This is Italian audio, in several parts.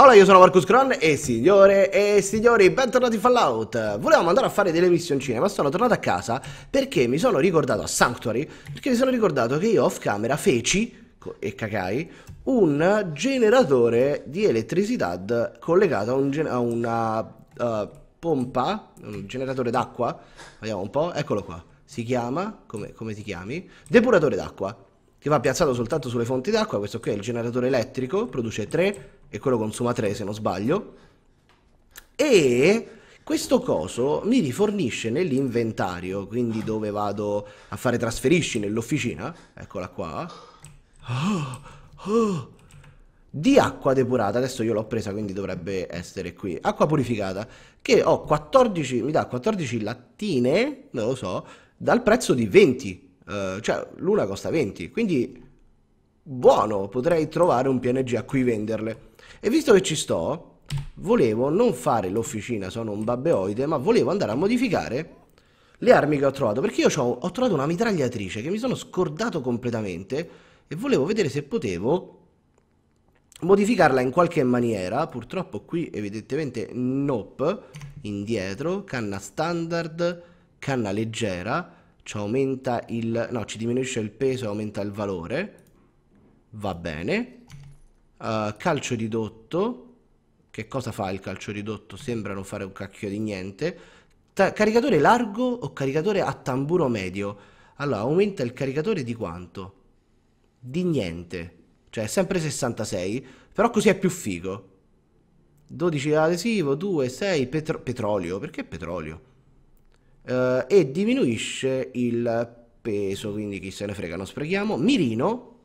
Allora io sono Marcus Cron e signore e signori, bentornati in Fallout Volevamo andare a fare delle missioncine ma sono tornato a casa perché mi sono ricordato a Sanctuary Perché mi sono ricordato che io off camera feci, e cacai, un generatore di elettricità collegato a, un a una uh, pompa, un generatore d'acqua Vediamo un po', eccolo qua Si chiama, come, come ti chiami? Depuratore d'acqua Che va piazzato soltanto sulle fonti d'acqua, questo qui è il generatore elettrico, produce 3 e quello consuma 3 se non sbaglio, e questo coso mi rifornisce nell'inventario, quindi dove vado a fare trasferisci nell'officina, eccola qua, di acqua depurata, adesso io l'ho presa quindi dovrebbe essere qui, acqua purificata, che ho 14, mi dà 14 lattine, non lo so, dal prezzo di 20, uh, eh, cioè l'una costa 20, quindi buono, potrei trovare un PNG a cui venderle. E visto che ci sto, volevo non fare l'officina, sono un babbeoide, ma volevo andare a modificare le armi che ho trovato, perché io ho, ho trovato una mitragliatrice che mi sono scordato completamente e volevo vedere se potevo modificarla in qualche maniera, purtroppo qui evidentemente nope, indietro, canna standard, canna leggera, ci aumenta il, no, ci diminuisce il peso e aumenta il valore, va bene, Uh, calcio ridotto, che cosa fa il calcio ridotto? Sembra non fare un cacchio di niente. Ta caricatore largo o caricatore a tamburo medio? Allora, aumenta il caricatore di quanto? Di niente. Cioè, è sempre 66, però così è più figo. 12 adesivo, 2, 6, petro petrolio, perché petrolio? Uh, e diminuisce il peso, quindi chi se ne frega, non sprechiamo. Mirino,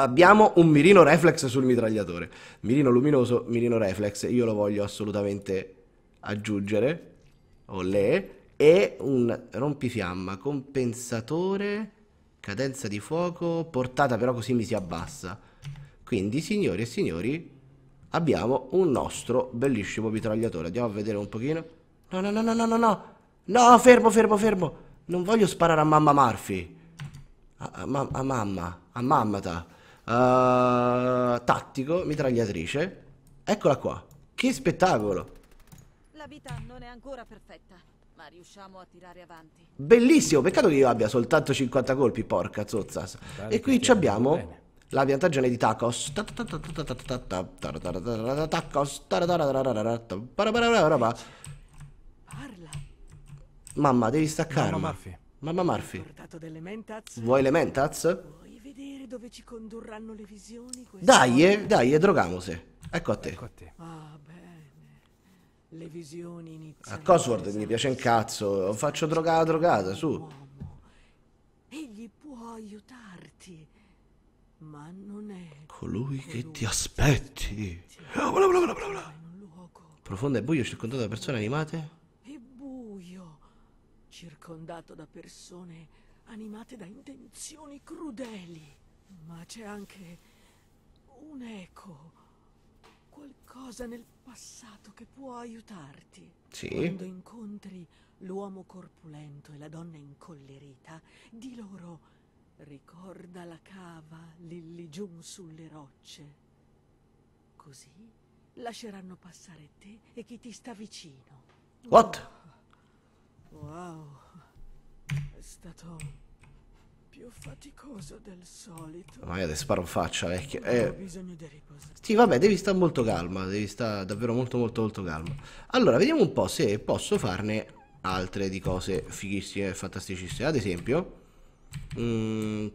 abbiamo un mirino reflex sul mitragliatore. Mirino luminoso, mirino reflex, io lo voglio assolutamente aggiungere. Olè. E un rompifiamma, compensatore, cadenza di fuoco, portata però così mi si abbassa. Quindi, signori e signori, abbiamo un nostro bellissimo mitragliatore. Andiamo a vedere un pochino. No, no, no, no, no, no, no. No, fermo, fermo, fermo. Non voglio sparare a mamma Murphy. A, a, a mamma, a mammata. Uh, tattico, mitragliatrice. Eccola qua. Che spettacolo. La vita non è ancora perfetta, ma riusciamo a tirare avanti. Bellissimo, peccato che io abbia soltanto 50 colpi, porca zozza. e qui abbiamo la piantagione di Tacos. Tacos. Parla. Mamma, devi staccarmi. Mamma Murphy. Mamma Murphy. Vuoi le mentaz? Vuoi dove ci condurranno le visioni. Dai, eh, dai, eh, drogamose. Ecco a te. Ecco a te. Ah, bene. Le visioni iniziano. A ah, Cosworth mi piace un cazzo. Faccio drogata, drogata, su. Uomo. Egli può aiutarti. Ma non è. Colui, colui che ti aspetti. Bla bla bla bla bla. Profondo e buio circondato da persone animate? E buio. Circondato da persone animate da intenzioni crudeli. Ma c'è anche un eco, qualcosa nel passato che può aiutarti. Sì. Quando incontri l'uomo corpulento e la donna incollerita, di loro ricorda la cava lì giù sulle rocce. Così lasceranno passare te e chi ti sta vicino. What? Wow. È stato più faticoso del solito. Ma io adesso sparo in faccia, vecchio. Eh. Sì, vabbè, devi stare molto calma, devi stare davvero molto molto molto calma. Allora, vediamo un po' se posso farne altre di cose fighissime e fantasticissime. Ad esempio, mh, mm,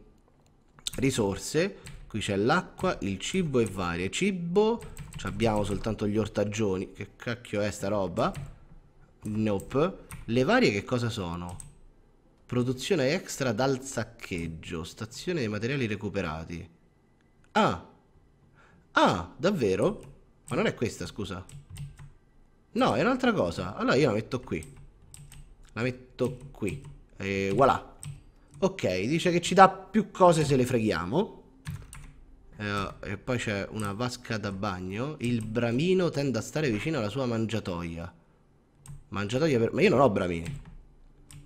risorse. Qui c'è l'acqua, il cibo e varie. Cibo, abbiamo soltanto gli ortaggioni. Che cacchio è sta roba? Nope. Le varie che cosa sono? Produzione extra dal saccheggio. Stazione dei materiali recuperati. Ah! Ah, davvero? Ma non è questa, scusa. No, è un'altra cosa. Allora io la metto qui. La metto qui. E voilà. Ok, dice che ci dà più cose se le freghiamo. Eh, e poi c'è una vasca da bagno. Il bramino tende a stare vicino alla sua mangiatoia. Mangiatoia per... Ma io non ho bramini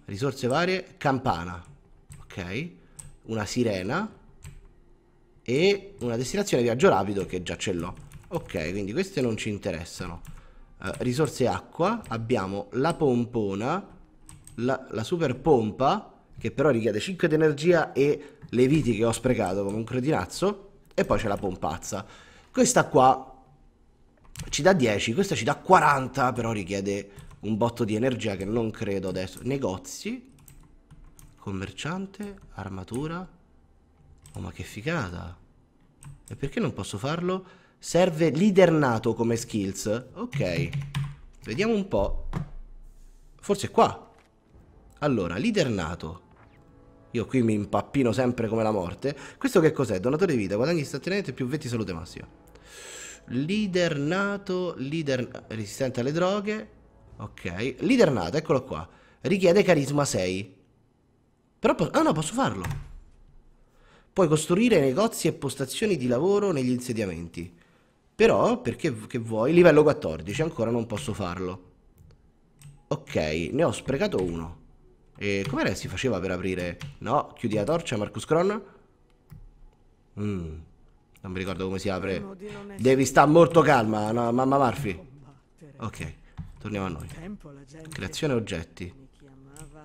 risorse varie, campana, ok, una sirena e una destinazione viaggio rapido che già ce l'ho. Ok, quindi queste non ci interessano. Uh, risorse acqua, abbiamo la pompona, la, la, super pompa, che però richiede 5 di energia e le viti che ho sprecato come un cretinazzo, e poi c'è la pompazza. Questa qua ci dà 10, questa ci dà 40, però richiede un botto di energia che non credo adesso. Negozi, commerciante, armatura. Oh, ma che figata. E perché non posso farlo? Serve leader nato come skills. Ok. Vediamo un po'. Forse qua. Allora, leader nato. Io qui mi impappino sempre come la morte. Questo che cos'è? Donatore di vita, guadagni istantaneamente più 20 salute massima. Leader nato, leader resistente alle droghe. Ok, leader nato, eccolo qua. Richiede carisma 6. Però ah no, posso farlo. Puoi costruire negozi e postazioni di lavoro negli insediamenti. Però, perché che vuoi, livello 14, ancora non posso farlo. Ok, ne ho sprecato uno. E com'era che si faceva per aprire? No, chiudi la torcia, Marcus Cron. Mm, non mi ricordo come si apre. Devi stare molto calma, no, mamma Murphy. Ok. Torniamo a noi. Creazione oggetti.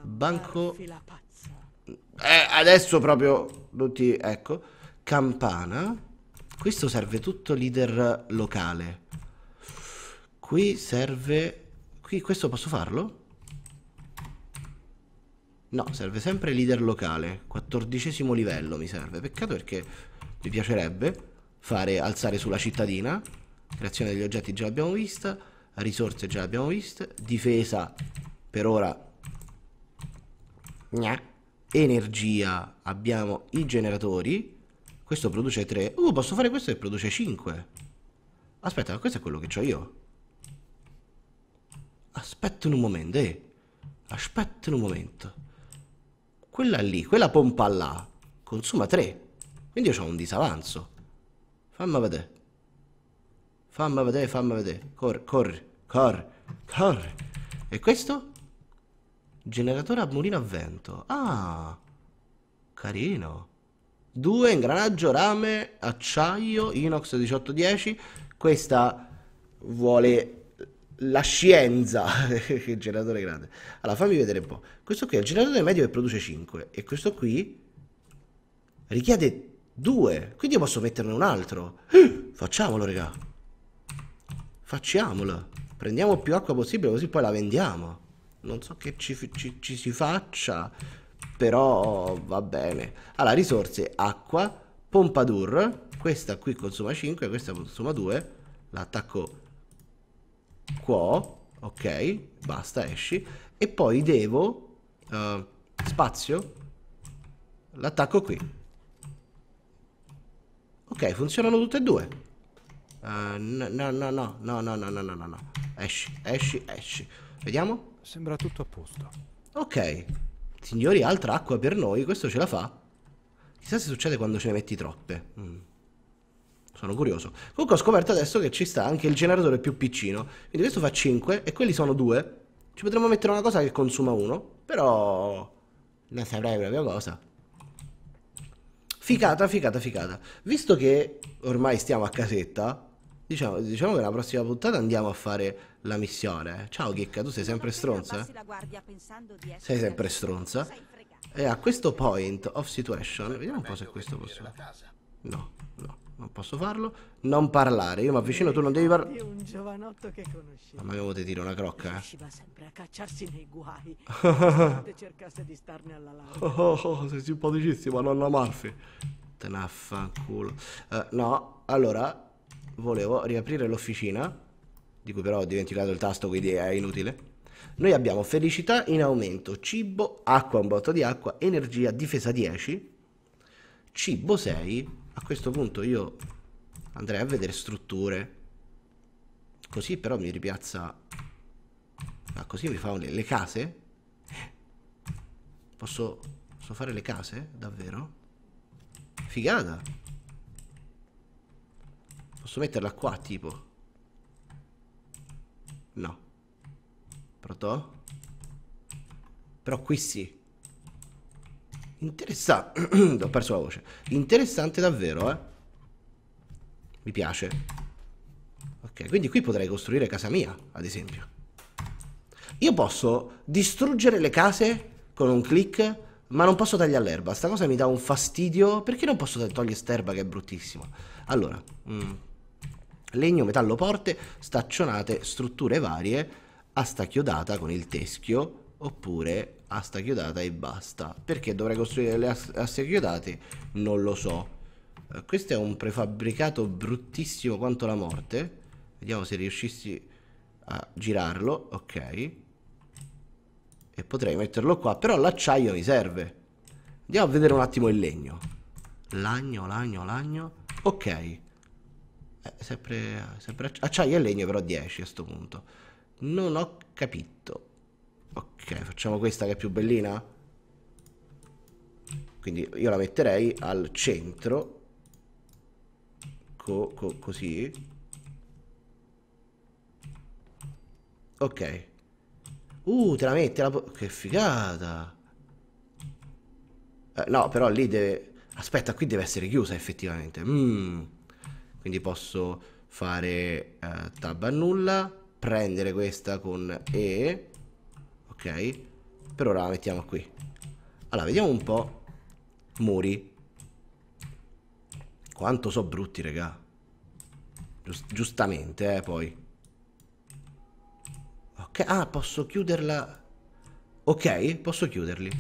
Banco... Eh, adesso proprio... Ti... Ecco. Campana. Questo serve tutto leader locale. Qui serve... Qui questo posso farlo? No, serve sempre leader locale. Quattordicesimo livello mi serve. Peccato perché mi piacerebbe fare alzare sulla cittadina. Creazione degli oggetti già l'abbiamo vista risorse già abbiamo vista, difesa per ora Gna. energia abbiamo i generatori questo produce 3 uh posso fare questo che produce 5 aspetta ma questo è quello che ho io aspetta un momento eh aspetta un momento quella lì quella pompa là consuma 3 quindi io ho un disavanzo fammi vedere Fammi vedere, fammi vedere. Corri, corri, corri, cor. E questo? Generatore a mulino a vento. Ah, carino. Due, ingranaggio, rame, acciaio, inox 1810. Questa vuole la scienza. che generatore grande. Allora, fammi vedere un po'. Questo qui è il generatore medio che produce 5. E questo qui richiede 2. Quindi io posso metterne un altro. Facciamolo, raga. Facciamola. Prendiamo più acqua possibile così poi la vendiamo. Non so che ci, ci, ci si faccia, però va bene. Allora, risorse, acqua, pompadour. Questa qui consuma 5, questa consuma 2. L'attacco qua, ok, basta, esci. E poi devo, uh, spazio, l'attacco qui. Ok, funzionano tutte e due no, eh, no, no, no, no, no, no, no, no, no. Esci, esci, esci. Vediamo? Sembra tutto a posto. Ok. Signori, altra acqua per noi. Questo ce la fa? Chissà se succede quando ce ne metti troppe. Mm. Sono curioso. Comunque ho scoperto adesso che ci sta anche il generatore più piccino. Quindi questo fa 5 e quelli sono 2. Ci potremmo mettere una cosa che consuma 1. Però... Non saprei proprio cosa. Ficata, ficata, ficata. Visto che ormai stiamo a casetta, Diciamo, diciamo, che la prossima puntata andiamo a fare la missione. Ciao Chicca, tu sei sempre stronza? Sei sempre stronza. E a questo point of situation, vediamo un po' se questo posso fare. No, no, non posso farlo. Non parlare, io mi avvicino, tu non devi parlare. Mamma mia, potete dire una crocca, eh. Oh, oh, oh, oh, sei simpaticissimo, nonna Murphy. Te Uh, no, allora, volevo riaprire l'officina, di cui però ho dimenticato il tasto, quindi è inutile. Noi abbiamo felicità in aumento, cibo, acqua, un botto di acqua, energia, difesa 10, cibo 6. A questo punto io andrei a vedere strutture. Così però mi ripiazza... Ah, così mi fa le case? Posso, posso fare le case? Davvero? Figata! Posso metterla qua, tipo? No. Pronto? Però qui sì. Interessante. Ho perso la voce. Interessante davvero, eh. Mi piace. Ok, quindi qui potrei costruire casa mia, ad esempio. Io posso distruggere le case con un clic, ma non posso tagliare l'erba. Sta cosa mi dà un fastidio. Perché non posso togliere questa che è bruttissima? Allora... Mm legno, metallo, porte, staccionate, strutture varie, asta chiodata con il teschio oppure asta chiodata e basta. Perché dovrei costruire le aste chiodate? Non lo so. Eh, questo è un prefabbricato bruttissimo quanto la morte. Vediamo se riuscissi a girarlo. Ok. E potrei metterlo qua, però l'acciaio mi serve. Andiamo a vedere un attimo il legno. Lagno, lagno, lagno. Ok. Eh, sempre, sempre acciaio e legno però 10 a sto punto. Non ho capito. Ok, facciamo questa che è più bellina. Quindi io la metterei al centro. Co- co- così. Ok. Uh, te la mette la Che figata. Eh, no, però lì deve... Aspetta, qui deve essere chiusa effettivamente. Mmm quindi posso fare uh, tab annulla prendere questa con E ok per ora la mettiamo qui allora vediamo un po' muri quanto so brutti raga Giust giustamente eh poi ok ah posso chiuderla ok posso chiuderli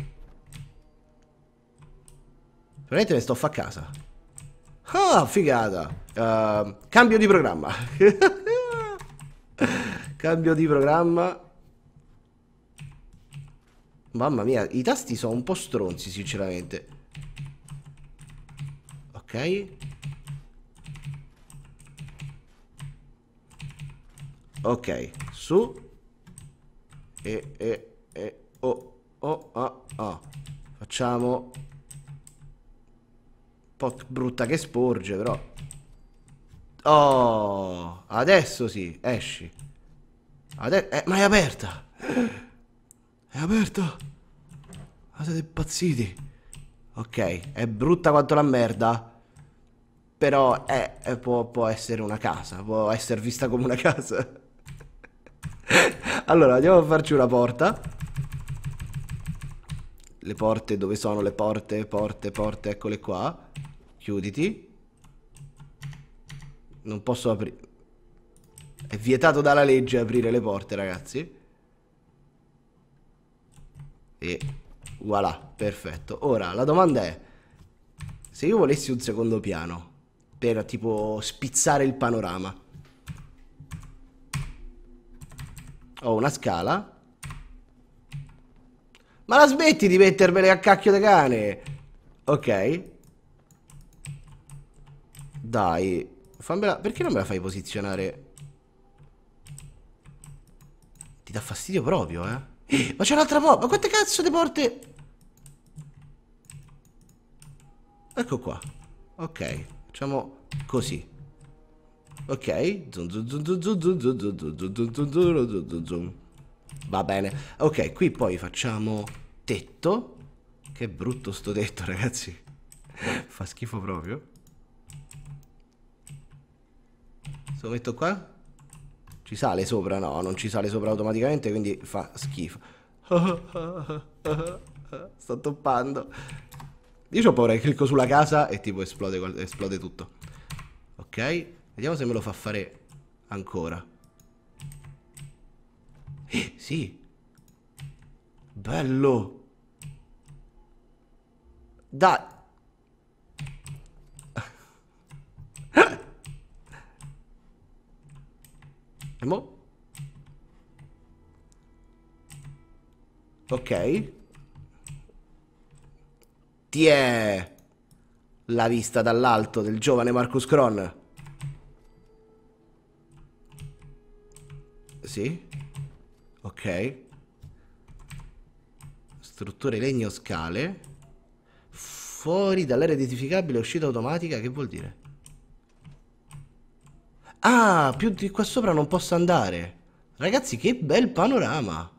veramente ne sto a fa casa Ah, figata. Uh, cambio di programma. cambio di programma. Mamma mia, i tasti sono un po' stronzi, sinceramente. Ok. Ok, su. E, e, e, oh, oh, oh, ah. Facciamo po' brutta che sporge, però. Oh, adesso sì, esci. Ade eh, ma è aperta! È aperta! Ma siete impazziti! Ok, è brutta quanto la merda. Però è, è, può, può essere una casa, può essere vista come una casa. allora, andiamo a farci una porta le porte dove sono le porte porte porte eccole qua Chiuditi. Non posso aprire. È vietato dalla legge aprire le porte, ragazzi. E voilà, perfetto. Ora, la domanda è... Se io volessi un secondo piano, per tipo spizzare il panorama, ho una scala. Ma la smetti di mettermele a cacchio de cane? Ok. Dai, fammela... Perché non me la fai posizionare? Ti dà fastidio proprio, eh? eh ma c'è un'altra porta! Ma quante cazzo di porte... Ecco qua. Ok, facciamo così. Ok. Va bene. Ok, qui poi facciamo tetto. Che brutto sto tetto, ragazzi. Fa schifo proprio. lo metto qua? Ci sale sopra? No, non ci sale sopra automaticamente, quindi fa schifo. Sto toppando. Io ho paura che clicco sulla casa e tipo esplode, esplode tutto. Ok, vediamo se me lo fa fare ancora. Eh, sì. Bello. Dai. E mo? Ok. Ti la vista dall'alto del giovane Marcus Cron. Sì. Ok. Strutture legno scale. Fuori dall'area edificabile uscita automatica, che vuol dire? Ah, più di qua sopra non posso andare. Ragazzi, che bel panorama.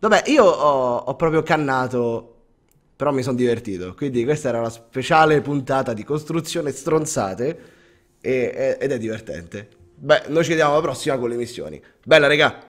Vabbè, io ho, ho proprio cannato, però mi sono divertito. Quindi questa era la speciale puntata di costruzione stronzate e, ed è divertente. Beh, noi ci vediamo alla prossima con le missioni. Bella, regà!